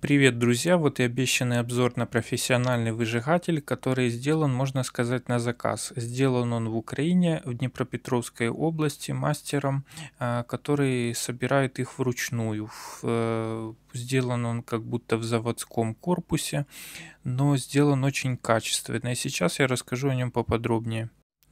Привет, друзья! Вот и обещанный обзор на профессиональный выжигатель, который сделан, можно сказать, на заказ. Сделан он в Украине, в Днепропетровской области, мастером, а, который собирает их вручную. Э, сделан он как будто в заводском корпусе, но сделан очень качественно. И сейчас я расскажу о нем поподробнее.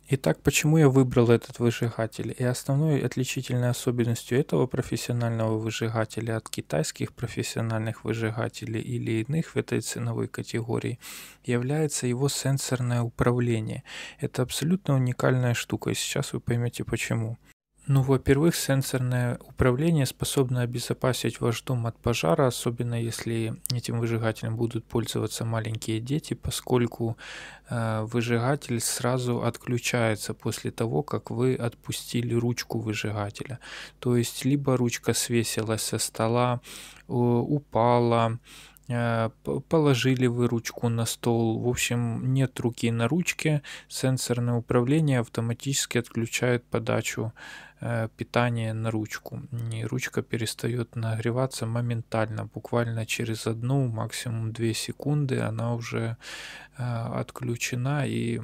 Итак, почему я выбрал этот выжигатель? И основной отличительной особенностью этого профессионального выжигателя от китайских профессиональных выжигателей или иных в этой ценовой категории является его сенсорное управление. Это абсолютно уникальная штука, и сейчас вы поймете почему. Ну, во-первых, сенсорное управление способно обезопасить ваш дом от пожара, особенно если этим выжигателем будут пользоваться маленькие дети, поскольку э, выжигатель сразу отключается после того, как вы отпустили ручку выжигателя. То есть либо ручка свесилась со стола, э, упала, Э, положили вы ручку на стол. В общем, нет руки на ручке, сенсорное управление автоматически отключает подачу э, питания на ручку. И ручка перестает нагреваться моментально, буквально через одну, максимум две секунды она уже э, отключена и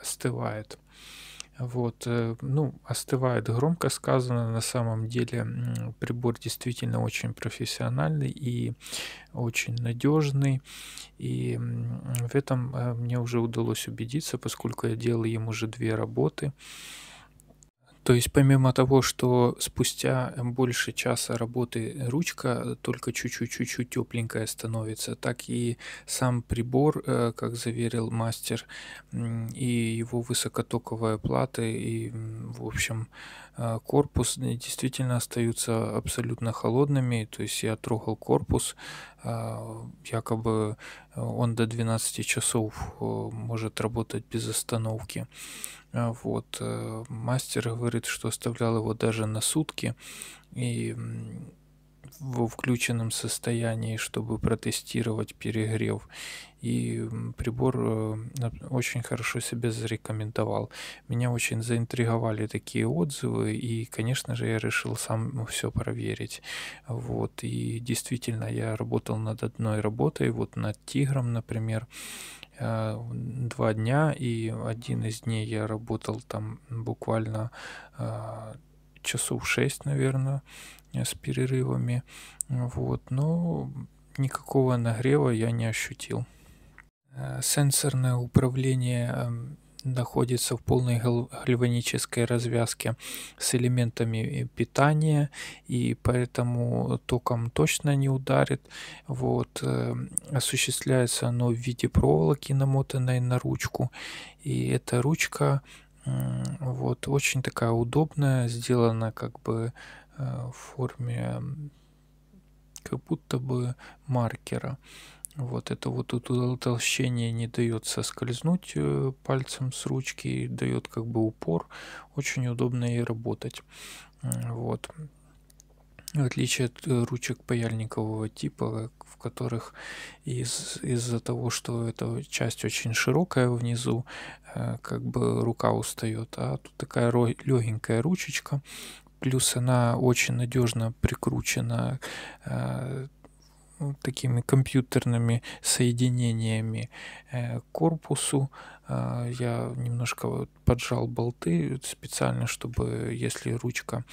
остывает. Вот, э, ну, остывает громко сказано, на самом деле прибор действительно очень профессиональный и очень надежный. И в этом э, мне уже удалось убедиться, поскольку я делал им уже две работы. То есть помимо того, что спустя больше часа работы ручка э, только чуть-чуть-чуть тепленькая становится, так и сам прибор, э, как заверил мастер, и его высокотоковая плата, и в общем э, корпус действительно остаются абсолютно холодными. То есть я трогал корпус, а, якобы он до 12 часов может работать без остановки. А, вот. Э, мастер говорит, что оставлял его даже на сутки. И в включенном состоянии, чтобы протестировать перегрев. И прибор э, очень хорошо себя зарекомендовал. Меня очень заинтриговали такие отзывы, и, конечно же, я решил сам все проверить. Вот. И действительно, я работал над одной работой, вот над «Тигром», например, э, два дня, и один из дней я работал там буквально э, часов 6, наверное, э, с перерывами. Вот, но никакого нагрева я не ощутил. Э, сенсорное управление эм, находится в полной гальванической развязке с элементами э, питания, и поэтому током точно не ударит. Вот. Осуществляется оно в виде проволоки, намотанной на ручку, и эта ручка вот, очень такая удобная, сделана как бы э, в форме как будто бы маркера. Вот это вот утолщение не дает соскользнуть э, пальцем с ручки, дает как бы упор. Очень удобно и работать. Вот. В отличие от э, ручек паяльникового типа, в которых из, из-за того, что эта часть очень широкая внизу, э, как бы рука устает, а тут такая легенькая ручечка, плюс она очень надежно прикручена э, такими компьютерными соединениями э, корпусу. Э, я немножко поджал болты специально, чтобы если ручка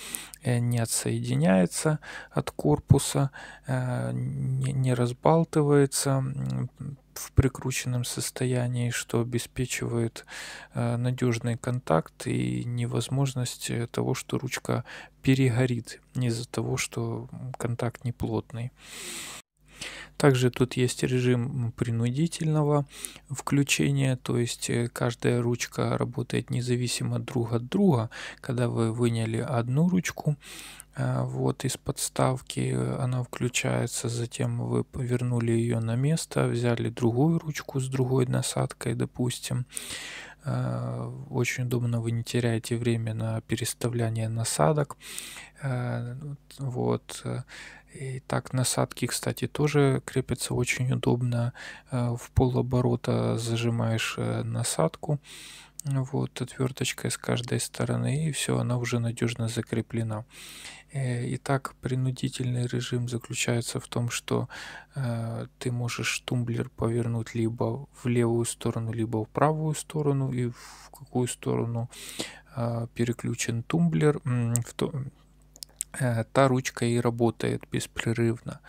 э, не отсоединяется от корпуса, не разбалтывается, в прикрученном состоянии, что обеспечивает надежный контакт и невозможность того, что ручка перегорит из-за того, что контакт неплотный. Также тут есть режим принудительного включения, то есть э, каждая ручка работает независимо друг от друга. Когда вы выняли одну ручку, э, вот из подставки э, она включается, затем вы повернули ее на место, взяли другую ручку с другой насадкой, допустим. Очень удобно, вы не теряете время на переставление насадок. Вот. И так насадки, кстати, тоже крепятся очень удобно. Э, в полоборота зажимаешь э, насадку вот отверточкой с каждой стороны и все она уже надежно закреплена э, Итак, принудительный режим заключается в том, что э, ты можешь тумблер повернуть либо в левую сторону, либо в правую сторону, и в какую сторону э, переключен тумблер, в то, Э, та ручка и работает беспрерывно.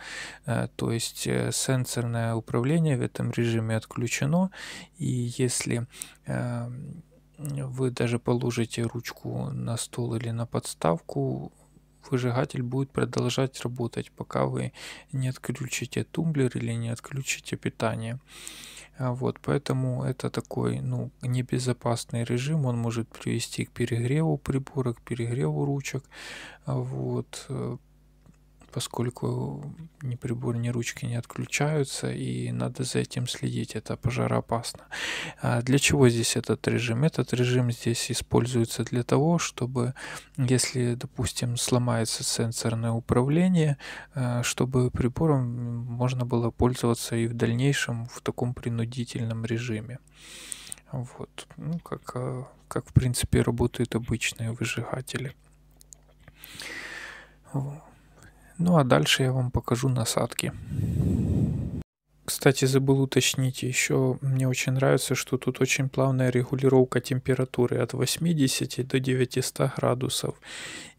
Э, то есть э, сенсорное управление в этом режиме отключено, и если эм, вы даже положите ручку на стол или на подставку, Выжигатель будет продолжать работать, пока вы не отключите тумблер или не отключите питание. А вот, поэтому это такой ну, небезопасный режим, он может привести к перегреву прибора, к перегреву ручек. Вот, э, поскольку ни прибор, ни ручки не отключаются, и надо за этим следить, это пожароопасно. А для чего здесь этот режим? Этот режим здесь используется для того, чтобы, если, допустим, сломается сенсорное управление, э, чтобы прибором можно было пользоваться и в дальнейшем в таком принудительном режиме. Вот, ну, как, э, как в принципе работают обычные выжигатели. Вот. Ну а дальше я вам покажу насадки. Кстати, забыл уточнить, еще мне очень нравится, что тут очень плавная регулировка температуры от 80 до 900 градусов.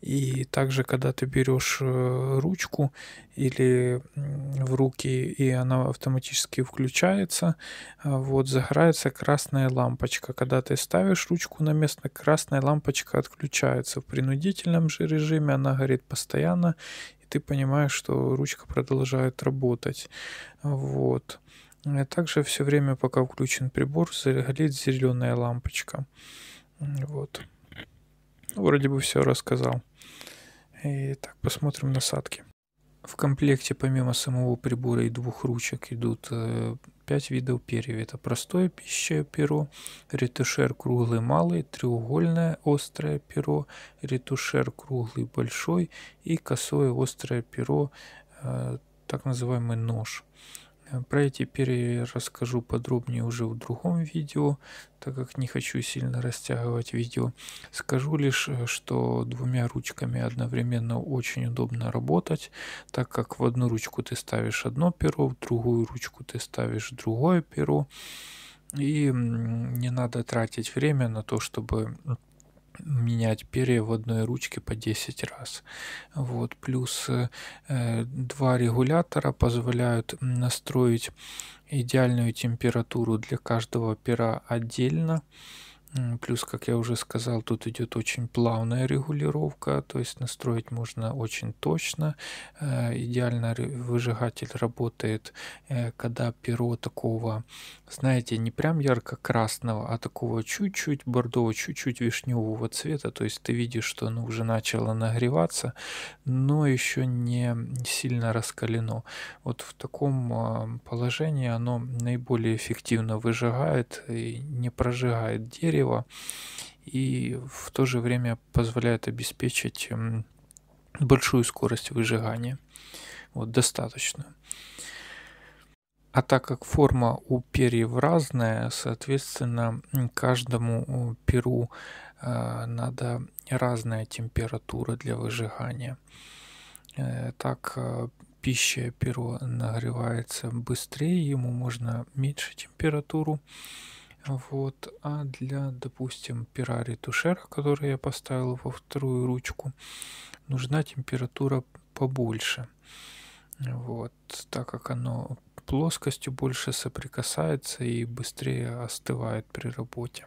И также, когда ты берешь э, ручку или в руки, и она автоматически включается, э, вот загорается красная лампочка. Когда ты ставишь ручку на место, красная лампочка отключается. В принудительном же режиме она горит постоянно, ты понимаешь, что ручка продолжает работать. Вот. А также все время, пока включен прибор, горит зеленая лампочка. Вот. Ну, вроде бы все рассказал. Итак, посмотрим насадки. В комплекте помимо самого прибора и двух ручек идут э, 5 видов перьев. Это простое пищевое перо, ретушер круглый малый, треугольное острое перо, ретушер круглый большой и косое острое перо, так называемый нож. Про эти перья я расскажу подробнее уже в другом видео, так как не хочу сильно растягивать видео. Скажу лишь, э, что двумя ручками одновременно очень удобно работать, так как в одну ручку ты ставишь одно перо, в другую ручку ты ставишь другое перо. И не надо тратить время на то, чтобы менять перья в одной ручке по 10 раз. Вот. Плюс э, два регулятора позволяют настроить идеальную температуру для каждого пера отдельно. Плюс, как я уже сказал, тут идет очень плавная регулировка, то есть настроить можно очень точно. Э, идеально выжигатель работает, э, когда перо такого, знаете, не прям ярко-красного, а такого чуть-чуть бордового, чуть-чуть вишневого цвета. То есть ты видишь, что оно уже начало нагреваться, но еще не сильно раскалено. Вот в таком а, положении оно наиболее эффективно выжигает и не прожигает дерево дерева и в то же время позволяет обеспечить эм, большую скорость выжигания. Вот достаточно. А так как форма у перьев разная, соответственно, каждому э, перу э, надо разная температура для выжигания. Э, так э, пища перо нагревается быстрее, ему можно меньше температуру вот. А для, допустим, пера Тушера, который я поставил во вторую ручку, нужна температура побольше. Вот. Так как оно плоскостью больше соприкасается и быстрее остывает при работе.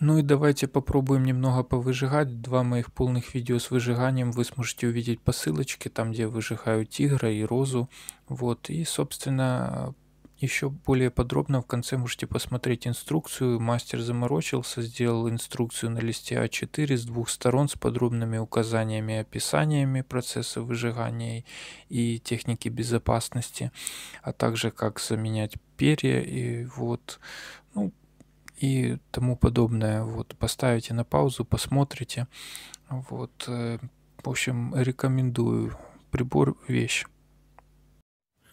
Ну и давайте попробуем немного повыжигать. Два моих полных видео с выжиганием вы сможете увидеть по ссылочке, там где я выжигаю тигра и розу. Вот, и собственно еще более подробно в конце можете посмотреть инструкцию. Мастер заморочился, сделал инструкцию на листе А4 с двух сторон с подробными указаниями описаниями процесса выжигания и техники безопасности, а также как заменять перья и вот, ну, и тому подобное. Вот, поставите на паузу, посмотрите. Вот, э, в общем, рекомендую. Прибор – вещь.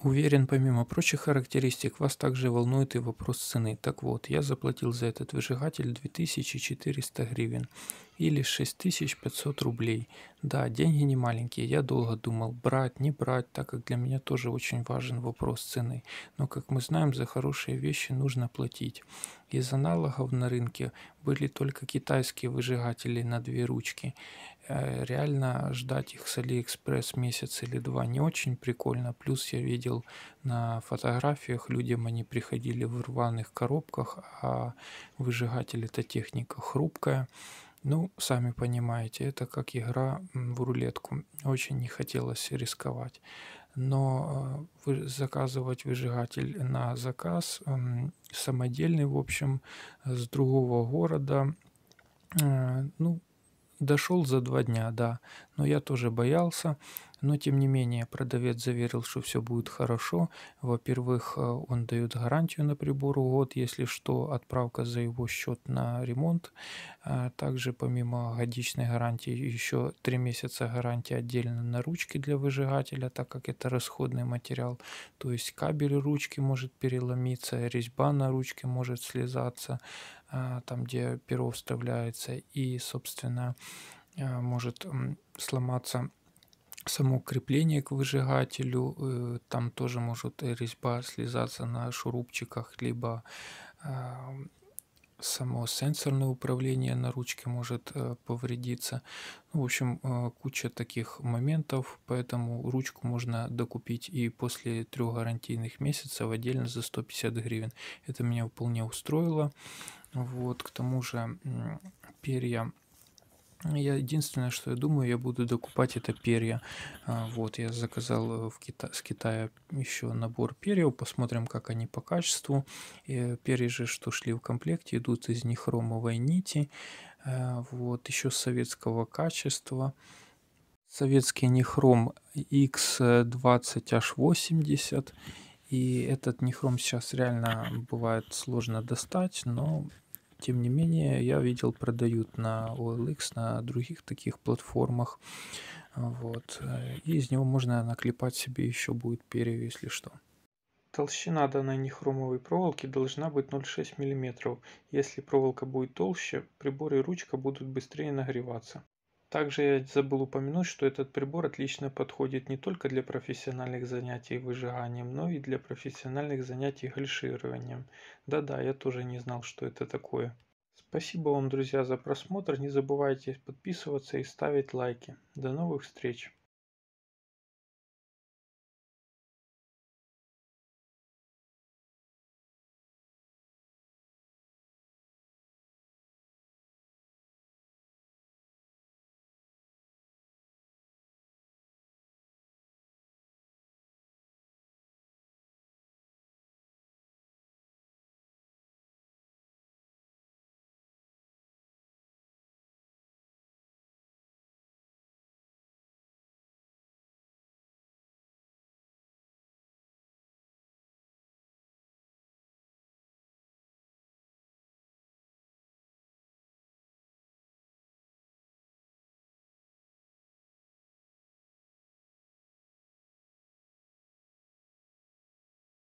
Уверен, помимо прочих характеристик, вас также волнует и вопрос цены. Так вот, я заплатил за этот выжигатель 2400 гривен или 6500 рублей. Да, деньги не маленькие, я долго думал, брать, не брать, так как для меня тоже очень важен вопрос цены. Но, как мы знаем, за хорошие вещи нужно платить. Из аналогов на рынке были только китайские выжигатели на две ручки. Э, реально ждать их с Алиэкспресс месяц или два не очень прикольно. Плюс я видел на фотографиях, людям они приходили в рваных коробках, а выжигатель это техника хрупкая. Ну, сами понимаете, это как игра в рулетку. Очень не хотелось рисковать. Но э, заказывать выжигатель на заказ, самодельный, в общем, с другого города, э, ну, Дошел за два дня, да. Но я тоже боялся. Но, тем не менее, продавец заверил, что все будет хорошо. Во-первых, э, он дает гарантию на прибор год, если что, отправка за его счет на ремонт. Э, также, помимо годичной гарантии, еще 3 месяца гарантии отдельно на ручки для выжигателя, так как это расходный материал. То есть кабель ручки может переломиться, резьба на ручке может слезаться, э, там где перо вставляется, и, собственно, может сломаться само крепление к выжигателю, э, там тоже может э, резьба слезаться на шурупчиках, либо э, само сенсорное управление на ручке может повредиться. Ну, в общем, куча таких моментов, поэтому ручку можно докупить и после трех гарантийных месяцев отдельно за 150 гривен. Это меня вполне устроило. Вот, к тому же перья я единственное, что я думаю, я буду докупать это перья. А, вот, я заказал э, в Кита... с Китая еще набор перьев. Посмотрим, как они по качеству. Э, перья же, что шли в комплекте, идут из нехромовой нити. Э, вот, еще советского качества. Советский нехром X20H80. И этот нехром сейчас реально бывает сложно достать, но тем не менее, я видел, продают на OLX, на других таких платформах. Вот. И из него можно наклепать себе еще будет перья, если что. Толщина данной нехромовой проволоки должна быть 0,6 мм. Если проволока будет толще, прибор и ручка будут быстрее нагреваться. Также я забыл упомянуть, что этот прибор отлично подходит не только для профессиональных занятий выжиганием, но и для профессиональных занятий гальшированием. Да-да, я тоже не знал, что это такое. Спасибо вам, друзья, за просмотр. Не забывайте подписываться и ставить лайки. До новых встреч!